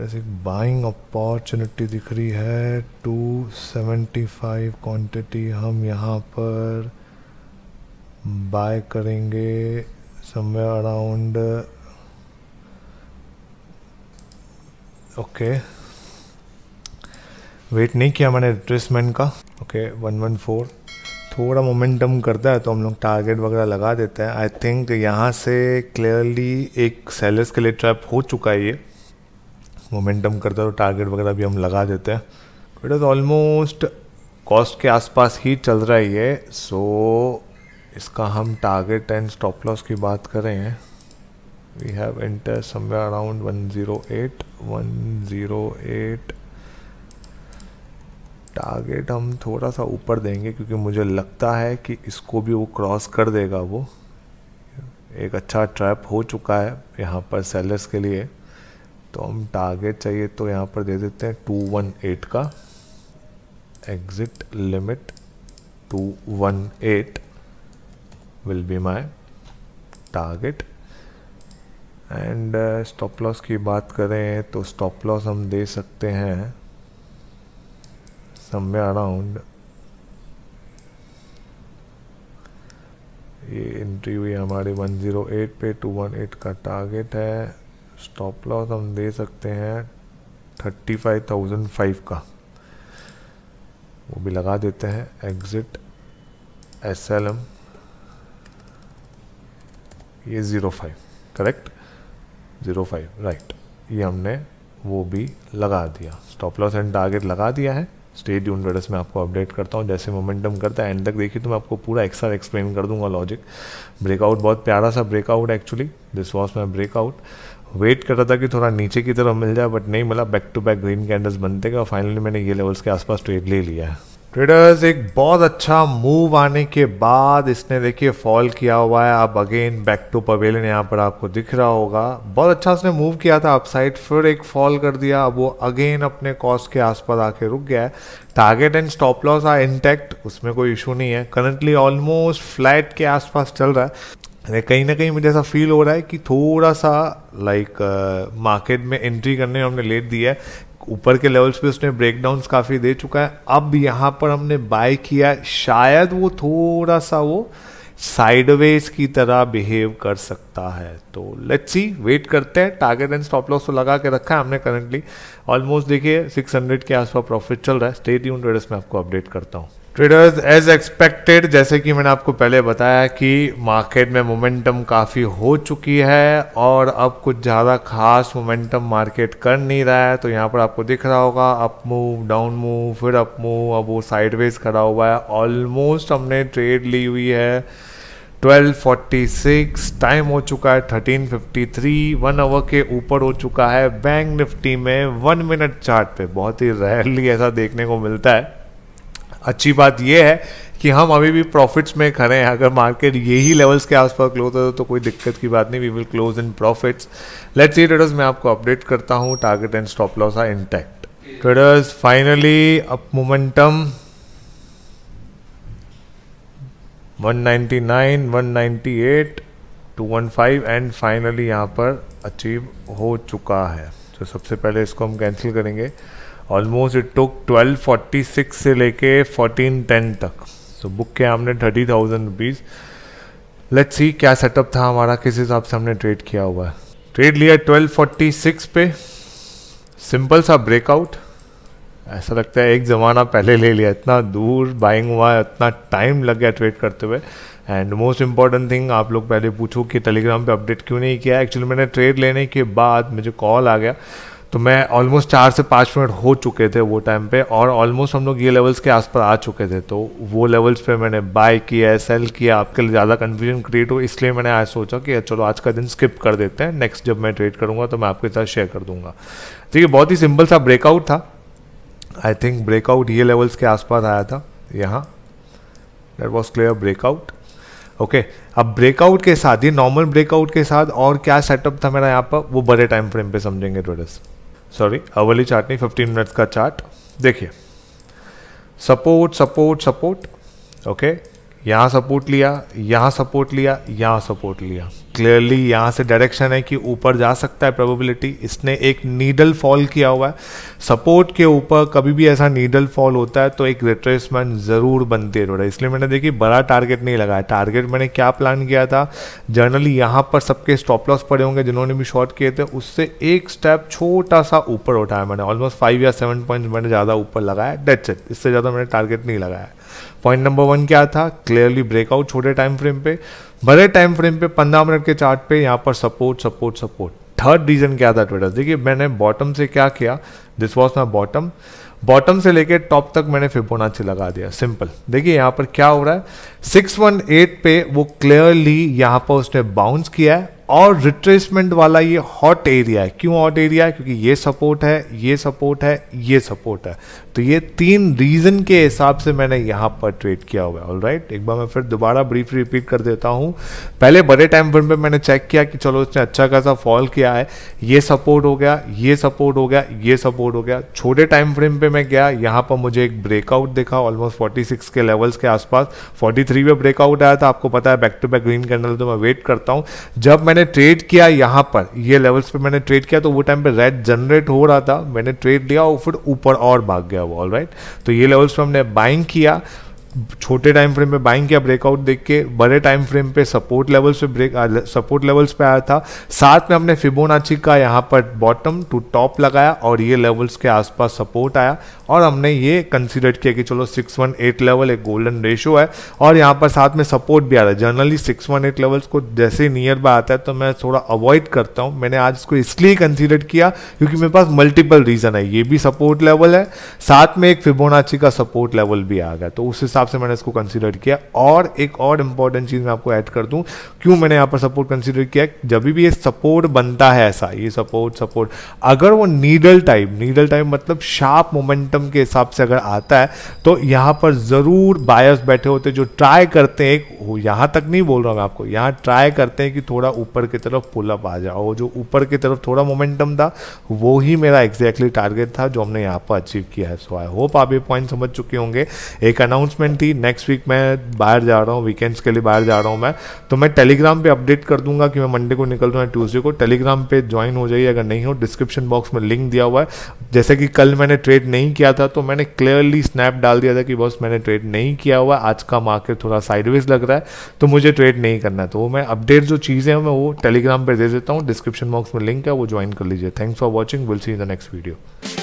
जैसे buying opportunity दिख रही है 275 क्वांटिटी हम यहाँ पर बाय करेंगे समवेयर अराउंड ओके वेट नहीं किया मैंने रिट्रेसमेंट का ओके वन वन फोर थोड़ा मोमेंटम करता है तो हम लोग टारगेट वगैरह लगा देते हैं आई थिंक यहाँ से क्लियरली एक सेलर्स के लिए ट्रैप हो चुका है ये मोमेंटम करता है तो टारगेट वगैरह भी हम लगा देते हैं इट इज़ ऑलमोस्ट कॉस्ट के आसपास ही चल रहा है ये सो इसका हम टारगेट एंड स्टॉप लॉस की बात करें we have enter somewhere around 108 108 target हम थोड़ा सा ऊपर देंगे क्योंकि मुझे लगता है कि इसको भी वो क्रॉस कर देगा वो एक अच्छा ट्रैप हो चुका है यहाँ पर सेलर्स के लिए तो हम टारगेट चाहिए तो यहाँ पर दे देते हैं टू वन एट का exit limit two one eight will be my target and stop loss की बात करें तो स्टॉप लॉस हम दे सकते हैं समय अराउंड ये इंट्री हुई हमारी 108 पे 218 का टारगेट है स्टॉप लॉस हम दे सकते हैं थर्टी फाइव थाउजेंड फाइव का वो भी लगा देते हैं एग्जिट एस एल एम ये zero five correct zero five right ये हमने वो भी लगा दिया स्टॉप लॉस एंड टारगेट लगा दिया है स्टेट यून वेडस में आपको अपडेट करता हूँ जैसे मोमेंटम करता है एंड तक देखिए तो मैं आपको पूरा एक्स्ट्रा एक्सप्लेन कर दूंगा लॉजिक ब्रेकआउट बहुत प्यारा सा breakout actually this was my breakout wait कर रहा था कि थोड़ा नीचे की तरफ मिल जाए बट नहीं मिला back to back green candles बनते गए और फाइनली मैंने ये लेवल्स के आसपास ट्रेड ले लिया ट्रेडर्स एक बहुत अच्छा मूव आने के बाद इसने देखिए फॉल किया हुआ है अब अगेन बैक टू पवेलियन यहाँ पर आपको दिख रहा होगा बहुत अच्छा उसने मूव किया था अपसाइड फिर एक फॉल कर दिया अब वो अगेन अपने कॉस्ट के आसपास आके रुक गया है target and stop loss are intact उसमें कोई इशू नहीं है करंटली ऑलमोस्ट फ्लैट के आसपास चल रहा है कहीं ना कहीं मुझे ऐसा फील हो रहा है कि थोड़ा सा लाइक मार्केट uh, में एंट्री करने में हमने लेट दिया है ऊपर के लेवल्स पे उसने ब्रेक काफ़ी दे चुका है अब यहाँ पर हमने बाय किया शायद वो थोड़ा सा वो साइडवेज की तरह बिहेव कर सकता है तो लेट्स सी वेट करते हैं टारगेट एंड स्टॉप लॉस तो लगा के रखा है हमने करंटली ऑलमोस्ट देखिए 600 के आसपास प्रॉफिट चल रहा है स्टेट यून में आपको अपडेट करता हूँ ट्रेडर्स एज एक्सपेक्टेड जैसे कि मैंने आपको पहले बताया कि मार्केट में मोमेंटम काफ़ी हो चुकी है और अब कुछ ज़्यादा खास मोमेंटम मार्केट कर नहीं रहा है तो यहाँ पर आपको दिख रहा होगा अप मूव डाउन मूव फिर अप मूव अब वो साइडवेज खड़ा हुआ है ऑलमोस्ट हमने ट्रेड ली हुई है 1246 टाइम हो चुका है 1353 वन आवर के ऊपर हो चुका है बैंक निफ्टी में वन मिनट चार्ट पे बहुत ही रेयरली ऐसा देखने को मिलता है अच्छी बात यह है कि हम अभी भी प्रॉफिट्स में खड़े हैं अगर मार्केट यही लेवल्स के आसपास क्लोज हो तो कोई दिक्कत की बात नहीं we will close in profits let's see traders मैं आपको अपडेट करता हूँ target and stop loss are intact traders finally up momentum 199, 198, 215 and finally यहाँ पर अचीव हो चुका है तो सबसे पहले इसको हम कैंसिल करेंगे ऑलमोस्ट इट टुक 1246 से लेके 1410 तक सो बुक के हमने thirty thousand rupees let see क्या सेटअप था हमारा किस हिसाब से हमने ट्रेड किया हुआ है ट्रेड लिया 1246 पे सिंपल सा ब्रेकआउट ऐसा लगता है एक ज़माना पहले ले लिया इतना दूर बाइंग हुआ है इतना टाइम लग गया ट्रेड करते हुए एंड मोस्ट इंपॉर्टेंट थिंग आप लोग पहले पूछो कि टेलीग्राम पे अपडेट क्यों नहीं किया एक्चुअली मैंने ट्रेड लेने के बाद मुझे कॉल आ गया तो मैं ऑलमोस्ट चार से पाँच मिनट हो चुके थे वो टाइम पे और ऑलमोस्ट हम लोग ये लेवल्स के आसपास आ चुके थे तो वो लेवल्स पे मैंने बाय किया सेल किया आपके लिए ज़्यादा कन्फ्यूजन क्रिएट हो इसलिए मैंने आज सोचा कि चलो आज का दिन स्किप कर देते हैं नेक्स्ट जब मैं ट्रेड करूँगा तो मैं आपके साथ शेयर कर दूंगा ठीक है बहुत ही सिंपल सा ब्रेकआउट था आई थिंक ब्रेकआउट ये लेवल्स के आसपास आया था यहाँ that was clear breakout okay okay, अब ब्रेकआउट के साथ ये नॉर्मल ब्रेकआउट के साथ और क्या सेटअप था मेरा यहाँ पर वो बड़े टाइम फ्रेम पे समझेंगे ट्रेडर्स सॉरी अवली चार्ट नहीं फिफ्टीन मिनट्स का चार्ट देखिए सपोर्ट सपोर्ट सपोर्ट ओके यहाँ सपोर्ट लिया यहाँ सपोर्ट लिया यहाँ सपोर्ट लिया क्लियरली यहाँ से डायरेक्शन है कि ऊपर जा सकता है प्रोबेबिलिटी इसने एक नीडल फॉल किया हुआ है सपोर्ट के ऊपर कभी भी ऐसा नीडल फॉल होता है तो एक रिट्रेसमेंट ज़रूर है थोड़ा इसलिए मैंने देखिए बड़ा टारगेट नहीं लगाया टारगेट मैंने क्या प्लान किया था जनरली यहाँ पर सबके स्टॉप लॉस पड़े होंगे जिन्होंने भी शॉर्ट किए थे उससे एक स्टेप छोटा सा ऊपर उठाया मैंने ऑलमोस्ट फाइव या सेवन पॉइंट मैंने ज़्यादा ऊपर लगाया डेट सेट इससे ज़्यादा मैंने टारगेट नहीं लगाया पॉइंट नंबर वन क्या था क्लियरली ब्रेकआउट छोटे टाइम फ्रेम पे बड़े टाइम फ्रेम पे पंद्रह मिनट के चार्ट पे यहाँ पर support support support third reason क्या था ट्विटर देखिए मैंने बॉटम से क्या किया this was my bottom bottom से लेके टॉप तक मैंने फिबोनाची लगा दिया सिंपल देखिए यहाँ पर क्या हो रहा है 618 पे वो क्लियरली यहाँ पर उसने बाउंस किया है और रिट्रेसमेंट वाला ये हॉट एरिया है क्यों हॉट एरिया है क्योंकि ये सपोर्ट है ये सपोर्ट है ये सपोर्ट है तो ये तीन रीजन के हिसाब से मैंने यहां पर ट्रेड किया हुआ है ऑल राइट एक बार मैं फिर दोबारा ब्रीफ रिपीट कर देता हूं पहले बड़े टाइम फ्रेम मैंने चेक किया कि चलो इसने अच्छा खासा फॉल किया है ये सपोर्ट हो गया ये सपोर्ट हो गया ये सपोर्ट हो गया छोटे टाइम फ्रेम पे मैं गया यहां पर मुझे एक ब्रेकआउट देखा ऑलमोस्ट 46 के लेवल्स के आसपास 43 में ब्रेकआउट आया था आपको पता है back to back green candle तो मैं वेट करता हूं जब मैंने मैंने ट्रेड किया यहाँ पर ये लेवल्स पे मैंने ट्रेड किया तो वो टाइम पे रेड जनरेट हो रहा था मैंने ट्रेड लिया और फिर ऊपर और भाग गया वो ऑल राइट तो ये लेवल्स पे हमने बाइंग किया छोटे टाइम फ्रेम पे बाइंग किया ब्रेकआउट देख के बड़े टाइम फ्रेम पे सपोर्ट लेवल्स पे ब्रेक सपोर्ट लेवल्स पे आया था साथ में हमने फिबोनाची का यहाँ पर बॉटम टू टॉप लगाया और ये लेवल्स के आसपास सपोर्ट आया और हमने ये कंसिडर किया कि चलो 618 लेवल एक गोल्डन रेशो है और यहाँ पर साथ में सपोर्ट भी आ रहा है जनरली एट लेवल्स को जैसे ही नियर बाय आता है तो मैं थोड़ा अवॉइड करता हूँ मैंने आज इसको इसलिए कंसिडर किया क्योंकि मेरे पास मल्टीपल रीज़न है ये भी सपोर्ट लेवल है साथ में एक फिबोनाची का सपोर्ट लेवल भी आ गया तो उस हिसाब हिसाब से मैंने इसको कंसिडर किया और एक और इंपॉर्टेंट चीज़ मैं आपको ऐड कर दूं क्यों मैंने यहां पर सपोर्ट कंसिडर किया जब भी ये सपोर्ट बनता है ऐसा ये सपोर्ट सपोर्ट अगर वो नीडल टाइप नीडल टाइप मतलब शार्प मोमेंटम के हिसाब से अगर आता है तो यहां पर ज़रूर बायस बैठे होते जो ट्राई करते हैं यहां तक नहीं बोल रहा मैं आपको यहां ट्राई करते हैं कि थोड़ा ऊपर की तरफ पुल अप आ जाओ जो ऊपर की तरफ थोड़ा मोमेंटम था वो ही मेरा एग्जैक्टली टारगेट था जो हमने यहां पर अचीव किया है सो आई होप आप ये पॉइंट समझ चुके होंगे एक अनाउंसमेंट अपॉइंटमेंट थी नेक्स्ट वीक मैं बाहर जा रहा हूँ वीकेंड्स के लिए बाहर जा रहा हूँ मैं तो मैं टेलीग्राम पे अपडेट कर दूंगा कि मैं मंडे को निकल रहा हूँ ट्यूजडे को टेलीग्राम पे ज्वाइन हो जाइए अगर नहीं हो डिस्क्रिप्शन बॉक्स में लिंक दिया हुआ है जैसे कि कल मैंने ट्रेड नहीं किया था तो मैंने क्लियरली स्नैप डाल दिया था कि बॉस मैंने ट्रेड नहीं किया हुआ आज का मार्केट थोड़ा साइडवेज लग रहा है तो मुझे ट्रेड नहीं करना है तो वो मैं अपडेट जो चीज़ें हैं मैं वो टेलीग्राम पर दे देता हूँ डिस्क्रिप्शन बॉक्स में लिंक है वो ज्वाइन कर लीजिए thanks for watching will see in the next video